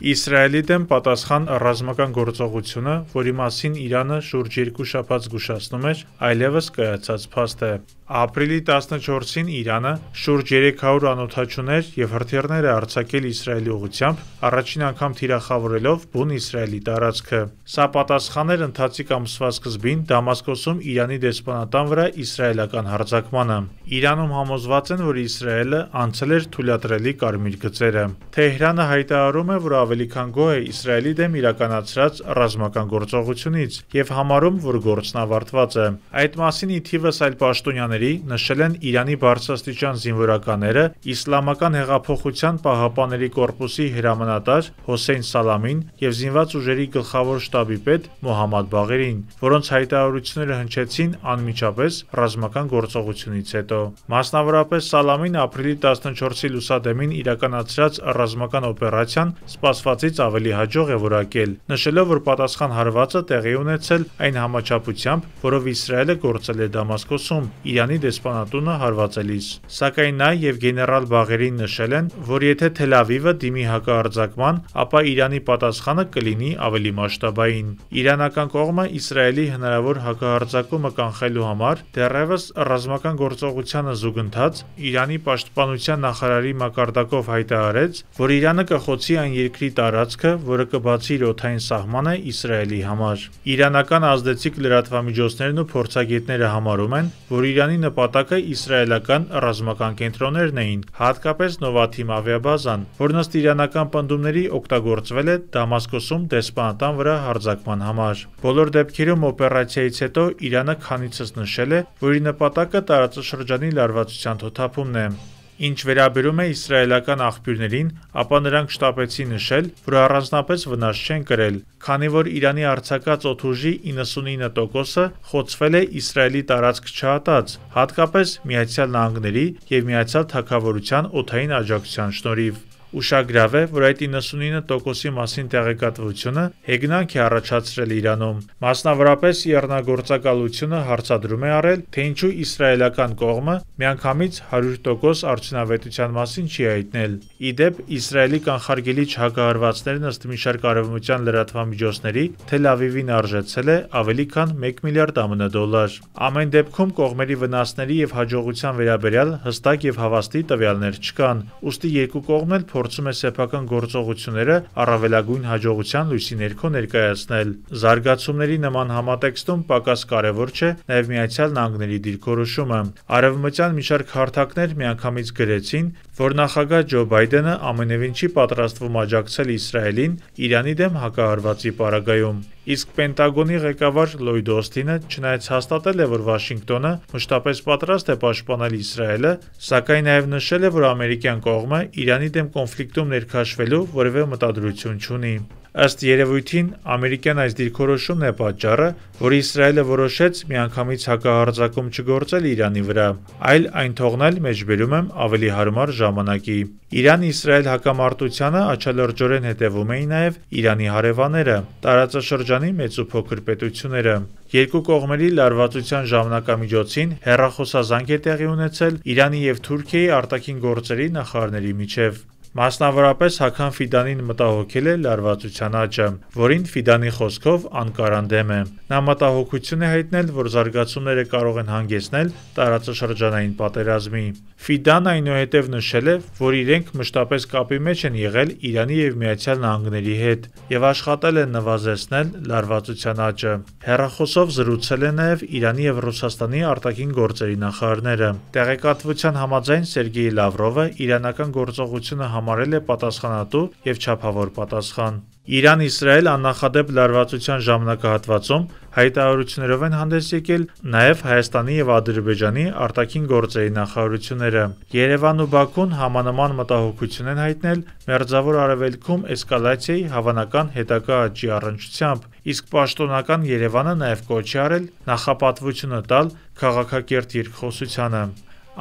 Իսրայելի դեմ պատասխան ռազմական գործողությունը, որի մասին Իրանը շուրջ 2 շաբաթ զգուշացնում էր, այլևս կայացած փաստ է։ Ապրիլի 14-ին Իրանը շուրջ 300 անօթաչուներ եւ հրթիռներ է արձակել Իսրայելի ուղությամբ, առաջին անգամ թիրախավորելով բուն Իսրայելի տարածքը։ Սա պատասխան էր ընթացիկ ամսվա սկզբին Դամասկոսում Իրանի դեսպանատան վրա իսրայելական հարձակմանը։ Իրանում համոզված են, որ Իսրայելը անցել էր թույլատրելի կարմիր գծերը։ Թեհրանը հայտարարում է, որ ավելի քան գոհ է Իսրայելի դեմ իրականացրած ռազմական գործողությունից եւ համարում, որ գործն ավարտված է։ Այդ մասին ի թիվս այլ պաշտոնյաների նշել են Իրանի բարձրաստիճան զինվորականները, իսլամական հեղափոխության պահապանների կորպուսի հրամանատար Հոսեյն Սալամին եւ զինված ուժերի գլխավոր շտաբի պետ Մոհամադ Բաղերին, որոնց հայտարարությունները հնչեցին անմիջապես ռազմական գործողությունից հետո։ Մասնավորապես Սալամին ապրիլի 14-ի լուսադեմին իրականացրած ռազմական օպերացիան սպաս ասվածից ավելի հաջող է որակել, նշելով, որ պատասխան հարվածը տեղի ունեցել այն համաչափությամբ, որով Իսրայելը գործել է Դամասկոսում Իրանի դեսպանատունը հարվածելիս։ Սակայն նա եւ գեներալ Բաղերին նշել են, որ եթե Թել Ավիվը դիմի հակարձակման, ապա Իրանի պատասխանը կլինի ավելի մասշտաբային։ Իրանական կողմը Իսրայելի հնարավոր հակահարձակումը կանխելու համար դեռևս ռազմական գործողությանը զուգընթաց Իրանի պաշտպանության նախարարի մակարդակով հայտարարեց, որ Իրանը կխոցի այն երկրի Ղուդի տարածքը, որը կբացի իր օթային սահմանը Իսրայելի համար։ Իրանական ազդեցիկ լրատվամիջոցներն ու փորձագետները համարում են, որ Իրանի նպատակը իսրայելական ռազմական կենտրոններն էին, հատկապես Նովաթիմ ավիաբազան, որն ըստ իրանական պնդումների օգտագործվել է Դամասկոսում դեսպանատան վրա հարձակման համար։ Բոլոր դեպքերում օպերացիայից հետո Իրանը քանիցս նշել է, որ իր նպատակը տարածաշրջանի լարվածության թոթափումն է։ Ինչ վերաբերում է իսրայելական աղբյուրներին, ապա նրանք շտապեցին նշել, որ առանձնապես վնաս չեն կրել, քանի որ Իրանի արձակած օդուժի 99%-ը խոցվել է Իսրայելի տարածք չհատած, հատկապես Միացյալ Նահանգների եւ Միացյալ Թագավորության օդային աջակցության շնորհիվ։ Ուշագրավ է, որ այդ 99%-ի մասին տեղեկատվությունը հեգնանք է առաջացրել Իրանում։ Մասնավորապես երնագործակալությունը հարցադրում է արել, թե ինչու իսրայելական կողմը միանգամից 100% արդյունավետության մասին չի հայտնել։ Իդեպ Իսրայելի կանխարգելիչ հակահարվածներն ըստ մի շարք արևմտյան լրատվամիջոցների Թել Ավիվին արժեցել է ավելի քան 1 միլիարդ ԱՄՆ դոլար։ Ամեն դեպքում կողմերի վնասների եւ հաջողության վերաբերյալ հստակ եւ հավաստի տվյալներ չկան։ Ոստի երկու կողմն էլ փորձում է սեփական գործողությունները առավելագույն հաջողության լույսի ներքո ներկայացնել։ Զարգացումների նման համատեքստում պակաս կարևոր չէ նաև Միացյալ Նահանգների դիրքորոշումը։ Արևմտյան մի շարք հարթակներ միանգամից գրեցին, որ նախագահ Ջո Բայդենը ամենևին չի պատրաստվում աջակցել Իսրայելին Իրանի դեմ հակահարվածի պարագայում։ Իսկ Պենտագոնի ղեկավար Լլոյդ Օստինը չնայած հաստատել է, որ Վաշինգտոնը մշտապես պատրաստ է պաշտպանել Իսրայելը, սակայն նաև նշել է, որ ամերիկյան կողմը Իրանի դեմ կոնֆլիկտում ներքաշվելու որևէ մտադրություն չունի։ Ըստ երևույթին ամերիկյան այս դիրքորոշումն է պատճառը, որ Իսրայելը որոշեց միանգամից հակահարձակում չգործել Իրանի վրա, այլ այն թողնել մեջբերում եմ ավելի հարմար ժամանակի։ Իրան-Իսրայել հակամարտությանը աչալրջորեն հետևում էին նաև Իրանի հարևանները, տարածաշրջանի մեծ ու փոքր պետությունները։ Երկու կողմերի լարվածության ժամանակամիջոցին հերրախոսազանգ է տեղի ունեցել Իրանի եւ Թուրքիայի արտաքին գործերի նախարարների միջև։ Մասնավորապես Հական Ֆիդանին մտահոգել է լարվածության աճը, որին Ֆիդանի խոսքով Անկարան դեմ է։ Նա մտահոգություն է հայտնել, որ զարգացումները կարող են հանգեցնել տարածաշրջանային պատերազմի։ Ֆիդան այնուհետև նշել է, որ իրենք մշտապես կապի մեջ են եղել Իրանի եւ Միացյալ Նահանգների հետ եւ աշխատել են նվազեցնել լարվածության աճը։ Հերախոսով զրուցել է նաեւ Իրանի եւ Ռուսաստանի արտաքին գործերի նախարարները։ Տեղեկատվության համաձայն Սերգեյ Լավրովը իրանական գործողությունը համարել է պատասխանատու եւ չափավոր պատասխան։ Իրան-Իսրայել աննախադեպ լարվածության ժամանակահատվածում հայտարարություններով են հանդես եկել նաև Հայաստանի եւ Ադրբեջանի արտաքին գործերի նախարարությունները։ Երևանն ու Բաքուն համանման մտահոգություն են հայտնել Մերձավոր Արևելքում էսկալացիայի հավանական հետակա աճի առնչությամբ, իսկ պաշտոնական Երևանը նաև կոչ արել նախապատվությունը տալ քաղաքակիրթ երկխոսությանը։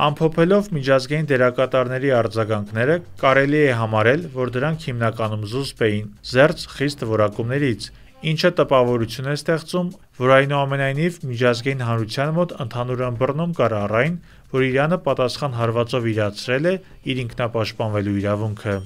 Ամփոփելով միջազգային դերակատարների արձագանքները, կարելի է համարել, որ դրանք հիմնականում զուսպ էին զերծ խիստ որակումներից, ինչը տպավորություն է ստեղծում, որ այնուամենայնիվ միջազգային հանրության մոտ ընդհանուր ըմբռնում կար առ այն, որ Իրանը պատասխան հարվածով իրացրել է իր ինքնապաշտպանվելու իրավունքը։